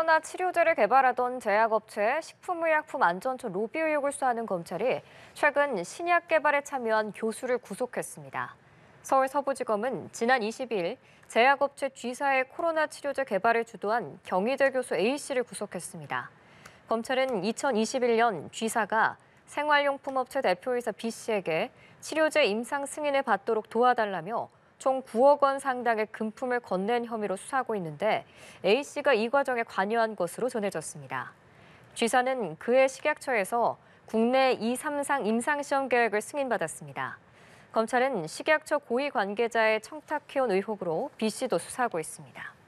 코로나 치료제를 개발하던 제약업체 식품의약품안전처 로비 의혹을 수하는 검찰이 최근 신약 개발에 참여한 교수를 구속했습니다. 서울 서부지검은 지난 22일 제약업체 G사의 코로나 치료제 개발을 주도한 경희대 교수 A씨를 구속했습니다. 검찰은 2021년 G사가 생활용품업체 대표이사 B씨에게 치료제 임상 승인을 받도록 도와달라며 총 9억 원 상당의 금품을 건넨 혐의로 수사하고 있는데 A 씨가 이 과정에 관여한 것으로 전해졌습니다. G사는 그의 식약처에서 국내 2, 3상 임상시험 계획을 승인받았습니다. 검찰은 식약처 고위 관계자의 청탁해온 의혹으로 B 씨도 수사하고 있습니다.